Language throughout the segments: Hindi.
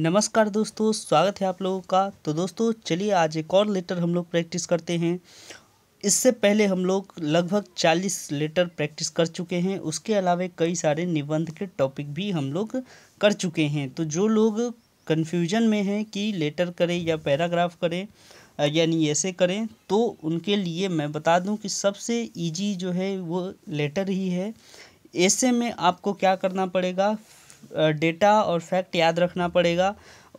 नमस्कार दोस्तों स्वागत है आप लोगों का तो दोस्तों चलिए आज एक और लेटर हम लोग प्रैक्टिस करते हैं इससे पहले हम लोग लगभग चालीस लेटर प्रैक्टिस कर चुके हैं उसके अलावा कई सारे निबंध के टॉपिक भी हम लोग कर चुके हैं तो जो लोग कन्फ्यूजन में हैं कि लेटर करें या पैराग्राफ करें यानी ऐसे करें तो उनके लिए मैं बता दूं कि सबसे इजी जो है वो लेटर ही है ऐसे में आपको क्या करना पड़ेगा डेटा और फैक्ट याद रखना पड़ेगा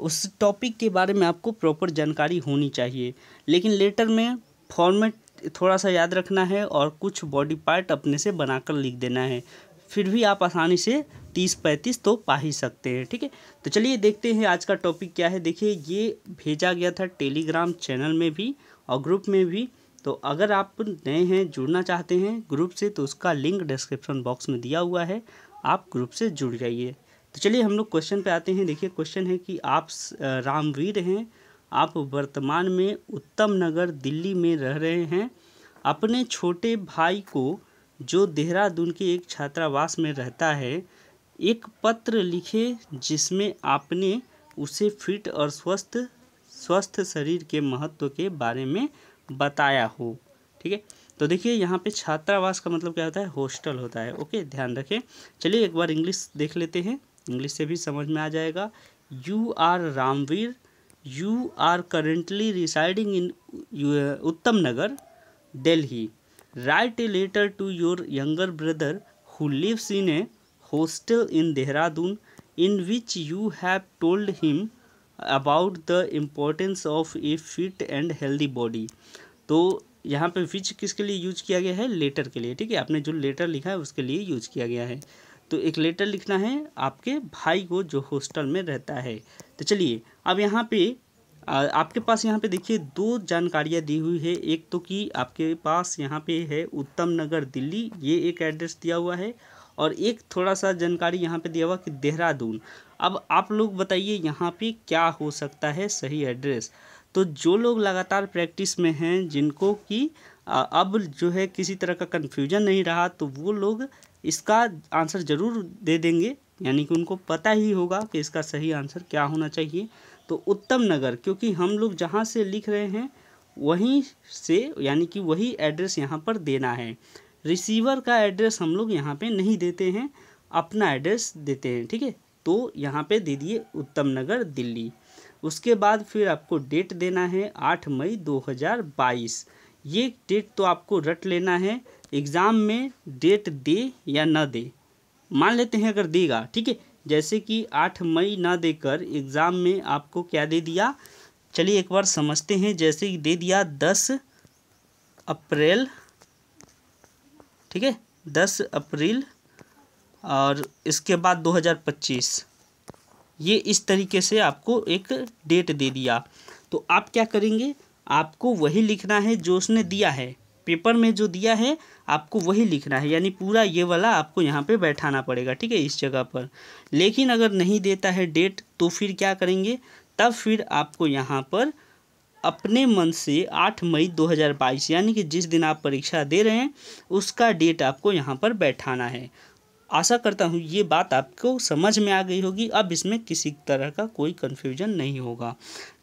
उस टॉपिक के बारे में आपको प्रॉपर जानकारी होनी चाहिए लेकिन लेटर में फॉर्मेट थोड़ा सा याद रखना है और कुछ बॉडी पार्ट अपने से बनाकर लिख देना है फिर भी आप आसानी से तीस पैंतीस तो पा ही सकते हैं ठीक है तो चलिए देखते हैं आज का टॉपिक क्या है देखिए ये भेजा गया था टेलीग्राम चैनल में भी और ग्रुप में भी तो अगर आप नए हैं जुड़ना चाहते हैं ग्रुप से तो उसका लिंक डिस्क्रिप्शन बॉक्स में दिया हुआ है आप ग्रुप से जुड़ जाइए तो चलिए हम लोग क्वेश्चन पे आते हैं देखिए क्वेश्चन है कि आप रामवीर हैं आप वर्तमान में उत्तम नगर दिल्ली में रह रहे हैं अपने छोटे भाई को जो देहरादून के एक छात्रावास में रहता है एक पत्र लिखे जिसमें आपने उसे फिट और स्वस्थ स्वस्थ शरीर के महत्व के बारे में बताया हो ठीक है तो देखिए यहाँ पे छात्रावास का मतलब क्या होता है हॉस्टल होता है ओके ध्यान रखें चलिए एक बार इंग्लिश देख लेते हैं इंग्लिश से भी समझ में आ जाएगा uh, you are Ramveer you are currently residing in Uttam Nagar Delhi right a letter to your younger brother who lives in a hostel in Dehradun in which you have told him about the importance of a fit and healthy body तो यहाँ पे विच किसके लिए यूज किया गया है लेटर के लिए ठीक है आपने जो लेटर लिखा है उसके लिए यूज किया गया है तो एक लेटर लिखना है आपके भाई को जो हॉस्टल में रहता है तो चलिए अब यहाँ पे आपके पास यहाँ पे देखिए दो जानकारियाँ दी हुई है एक तो कि आपके पास यहाँ पे है उत्तम नगर दिल्ली ये एक एड्रेस दिया हुआ है और एक थोड़ा सा जानकारी यहाँ पे दिया हुआ कि देहरादून अब आप लोग बताइए यहाँ पे क्या हो सकता है सही एड्रेस तो जो लोग लगातार प्रैक्टिस में हैं जिनको कि अब जो है किसी तरह का कन्फ्यूजन नहीं रहा तो वो लोग इसका आंसर ज़रूर दे देंगे यानी कि उनको पता ही होगा कि इसका सही आंसर क्या होना चाहिए तो उत्तम नगर क्योंकि हम लोग जहाँ से लिख रहे हैं वहीं से यानी कि वही एड्रेस यहाँ पर देना है रिसीवर का एड्रेस हम लोग यहाँ पे नहीं देते हैं अपना एड्रेस देते हैं ठीक है तो यहाँ पे दे दिए उत्तम नगर दिल्ली उसके बाद फिर आपको डेट देना है आठ मई दो हज़ार बाईस ये डेट तो आपको रट लेना है एग्ज़ाम में डेट दे या ना दे मान लेते हैं अगर देगा ठीक है जैसे कि आठ मई ना देकर एग्ज़ाम में आपको क्या दे दिया चलिए एक बार समझते हैं जैसे कि दे दिया दस अप्रैल ठीक है दस अप्रैल और इसके बाद 2025 ये इस तरीके से आपको एक डेट दे दिया तो आप क्या करेंगे आपको वही लिखना है जो उसने दिया है पेपर में जो दिया है आपको वही लिखना है यानी पूरा ये वाला आपको यहाँ पे बैठाना पड़ेगा ठीक है इस जगह पर लेकिन अगर नहीं देता है डेट तो फिर क्या करेंगे तब फिर आपको यहाँ पर अपने मन से 8 मई 2022 यानी कि जिस दिन आप परीक्षा दे रहे हैं उसका डेट आपको यहाँ पर बैठाना है आशा करता हूँ ये बात आपको समझ में आ गई होगी अब इसमें किसी तरह का कोई कन्फ्यूजन नहीं होगा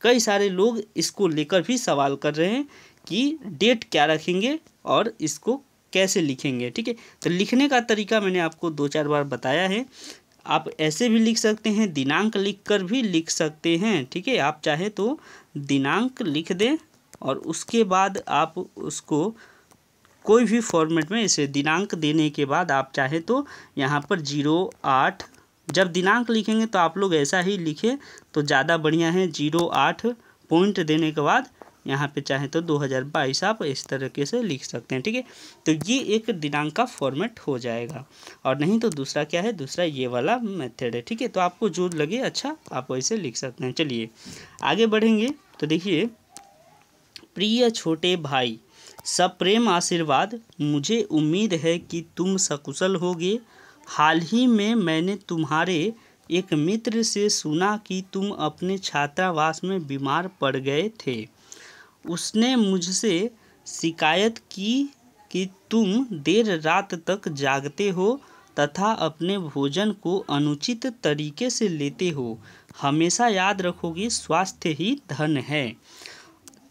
कई सारे लोग इसको लेकर भी सवाल कर रहे हैं कि डेट क्या रखेंगे और इसको कैसे लिखेंगे ठीक है तो लिखने का तरीका मैंने आपको दो चार बार बताया है आप ऐसे भी लिख सकते हैं दिनांक लिख कर भी लिख सकते हैं ठीक है आप चाहे तो दिनांक लिख दें और उसके बाद आप उसको कोई भी फॉर्मेट में इसे दिनांक देने के बाद आप चाहे तो यहाँ पर जीरो आठ जब दिनांक लिखेंगे तो आप लोग ऐसा ही लिखें तो ज़्यादा बढ़िया है जीरो आठ पॉइंट देने के बाद यहाँ पे चाहे तो 2022 आप इस तरीके से लिख सकते हैं ठीक है तो ये एक दिनांक का फॉर्मेट हो जाएगा और नहीं तो दूसरा क्या है दूसरा ये वाला मेथड है ठीक है तो आपको जो लगे अच्छा आप वैसे लिख सकते हैं चलिए आगे बढ़ेंगे तो देखिए प्रिय छोटे भाई प्रेम आशीर्वाद मुझे उम्मीद है कि तुम सकुशल होगे हाल ही में मैंने तुम्हारे एक मित्र से सुना कि तुम अपने छात्रावास में बीमार पड़ गए थे उसने मुझसे शिकायत की कि तुम देर रात तक जागते हो तथा अपने भोजन को अनुचित तरीके से लेते हो हमेशा याद रखोगे स्वास्थ्य ही धन है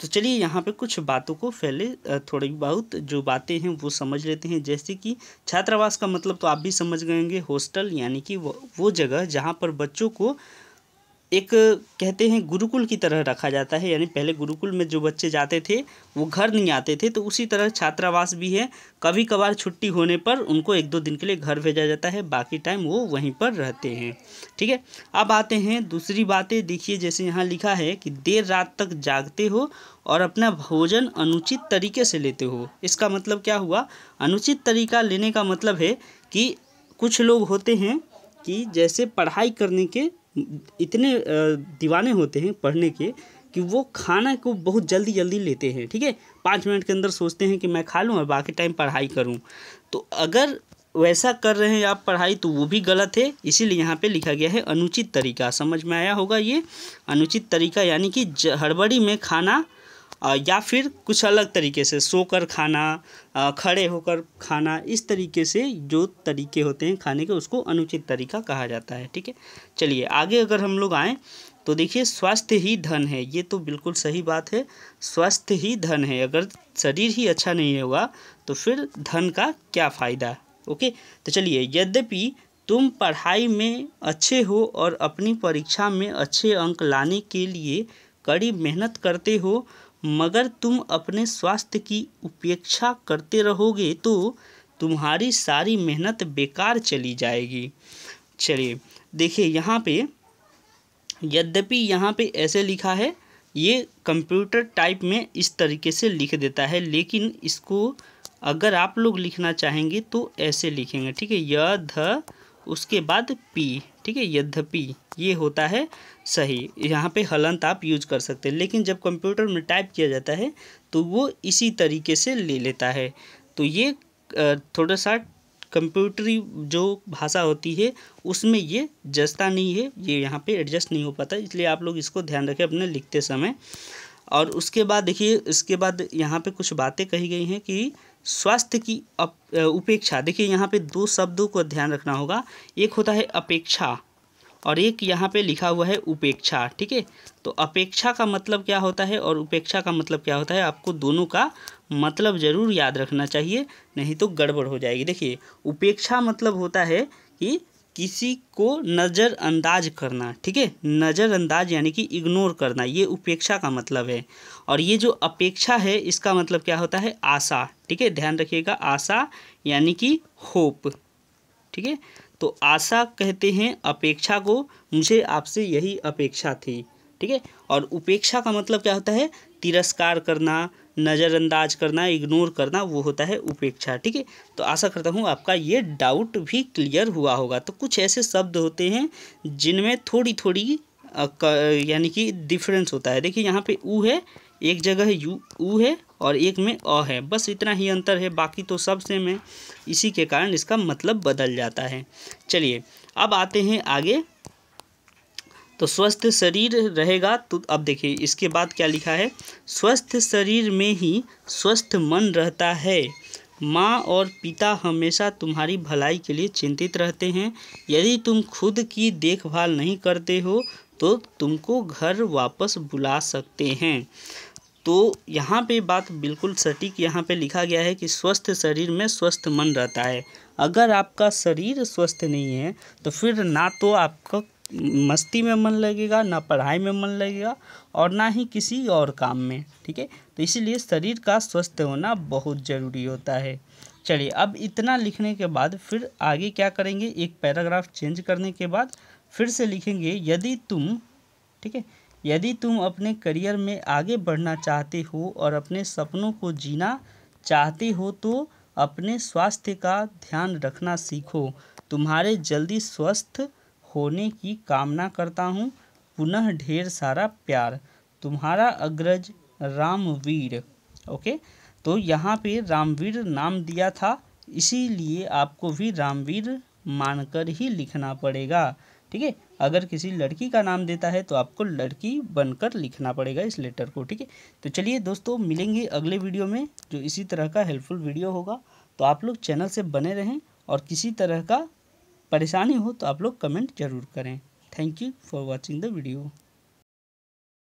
तो चलिए यहाँ पे कुछ बातों को पहले थोड़ी बहुत जो बातें हैं वो समझ लेते हैं जैसे कि छात्रावास का मतलब तो आप भी समझ गएंगे हॉस्टल यानी कि वो वो जगह जहाँ पर बच्चों को एक कहते हैं गुरुकुल की तरह रखा जाता है यानी पहले गुरुकुल में जो बच्चे जाते थे वो घर नहीं आते थे तो उसी तरह छात्रावास भी है कभी कभार छुट्टी होने पर उनको एक दो दिन के लिए घर भेजा जाता है बाकी टाइम वो वहीं पर रहते हैं ठीक है अब आते हैं दूसरी बातें देखिए जैसे यहाँ लिखा है कि देर रात तक जागते हो और अपना भोजन अनुचित तरीके से लेते हो इसका मतलब क्या हुआ अनुचित तरीका लेने का मतलब है कि कुछ लोग होते हैं कि जैसे पढ़ाई करने के इतने दीवाने होते हैं पढ़ने के कि वो खाना को बहुत जल्दी जल्दी लेते हैं ठीक है पाँच मिनट के अंदर सोचते हैं कि मैं खा लूँ और बाकी टाइम पढ़ाई करूँ तो अगर वैसा कर रहे हैं आप पढ़ाई तो वो भी गलत है इसीलिए यहाँ पे लिखा गया है अनुचित तरीका समझ में आया होगा ये अनुचित तरीका यानी कि हड़बड़ी में खाना या फिर कुछ अलग तरीके से सोकर खाना खड़े होकर खाना इस तरीके से जो तरीके होते हैं खाने के उसको अनुचित तरीका कहा जाता है ठीक है चलिए आगे अगर हम लोग आएँ तो देखिए स्वास्थ्य ही धन है ये तो बिल्कुल सही बात है स्वास्थ्य ही धन है अगर शरीर ही अच्छा नहीं होगा तो फिर धन का क्या फ़ायदा ओके तो चलिए यद्यपि तुम पढ़ाई में अच्छे हो और अपनी परीक्षा में अच्छे अंक लाने के लिए कड़ी मेहनत करते हो मगर तुम अपने स्वास्थ्य की उपेक्षा करते रहोगे तो तुम्हारी सारी मेहनत बेकार चली जाएगी चलिए देखिए यहाँ पे यद्यपि यहाँ पे ऐसे लिखा है ये कंप्यूटर टाइप में इस तरीके से लिख देता है लेकिन इसको अगर आप लोग लिखना चाहेंगे तो ऐसे लिखेंगे ठीक है य ध उसके बाद पी ठीक है यद्यपि ये होता है सही यहाँ पे हलंत आप यूज कर सकते हैं लेकिन जब कंप्यूटर में टाइप किया जाता है तो वो इसी तरीके से ले लेता है तो ये थोड़ा सा कंप्यूटरी जो भाषा होती है उसमें ये जस्ता नहीं है ये यहाँ पे एडजस्ट नहीं हो पाता इसलिए आप लोग इसको ध्यान रखें अपने लिखते समय और उसके बाद देखिए इसके बाद यहाँ पे कुछ बातें कही गई हैं कि स्वास्थ्य की अप उपेक्षा देखिए यहाँ पे दो शब्दों को ध्यान रखना होगा एक होता है अपेक्षा और एक यहाँ पे लिखा हुआ है उपेक्षा ठीक है तो अपेक्षा का मतलब क्या होता है और उपेक्षा का मतलब क्या होता है आपको दोनों का मतलब ज़रूर याद रखना चाहिए नहीं तो गड़बड़ हो जाएगी देखिए उपेक्षा मतलब होता है कि किसी को नज़रअंदाज करना ठीक है नज़रअंदाज यानी कि इग्नोर करना ये उपेक्षा का मतलब है और ये जो अपेक्षा है इसका मतलब क्या होता है आशा ठीक है ध्यान रखिएगा आशा यानी कि होप ठीक है तो आशा कहते हैं अपेक्षा को मुझे आपसे यही अपेक्षा थी ठीक है और उपेक्षा का मतलब क्या होता है तिरस्कार करना नज़रअंदाज करना इग्नोर करना वो होता है उपेक्षा ठीक है तो आशा करता हूँ आपका ये डाउट भी क्लियर हुआ होगा तो कुछ ऐसे शब्द होते हैं जिनमें थोड़ी थोड़ी यानी कि डिफरेंस होता है देखिए यहाँ पे ऊ है एक जगह यू ऊ है और एक में अ है बस इतना ही अंतर है बाकी तो सब सेम है इसी के कारण इसका मतलब बदल जाता है चलिए अब आते हैं आगे तो स्वस्थ शरीर रहेगा तो अब देखिए इसके बाद क्या लिखा है स्वस्थ शरीर में ही स्वस्थ मन रहता है माँ और पिता हमेशा तुम्हारी भलाई के लिए चिंतित रहते हैं यदि तुम खुद की देखभाल नहीं करते हो तो तुमको घर वापस बुला सकते हैं तो यहाँ पे बात बिल्कुल सटीक यहाँ पे लिखा गया है कि स्वस्थ शरीर में स्वस्थ मन रहता है अगर आपका शरीर स्वस्थ नहीं है तो फिर ना तो आपका मस्ती में मन लगेगा ना पढ़ाई में मन लगेगा और ना ही किसी और काम में ठीक है तो इसीलिए शरीर का स्वस्थ होना बहुत ज़रूरी होता है चलिए अब इतना लिखने के बाद फिर आगे क्या करेंगे एक पैराग्राफ चेंज करने के बाद फिर से लिखेंगे यदि तुम ठीक है यदि तुम अपने करियर में आगे बढ़ना चाहते हो और अपने सपनों को जीना चाहते हो तो अपने स्वास्थ्य का ध्यान रखना सीखो तुम्हारे जल्दी स्वस्थ होने की कामना करता हूँ पुनः ढेर सारा प्यार तुम्हारा अग्रज रामवीर ओके तो यहाँ पे रामवीर नाम दिया था इसीलिए आपको भी रामवीर मानकर ही लिखना पड़ेगा ठीक है अगर किसी लड़की का नाम देता है तो आपको लड़की बनकर लिखना पड़ेगा इस लेटर को ठीक है तो चलिए दोस्तों मिलेंगे अगले वीडियो में जो इसी तरह का हेल्पफुल वीडियो होगा तो आप लोग चैनल से बने रहें और किसी तरह का परेशानी हो तो आप लोग कमेंट ज़रूर करें thank you for watching the video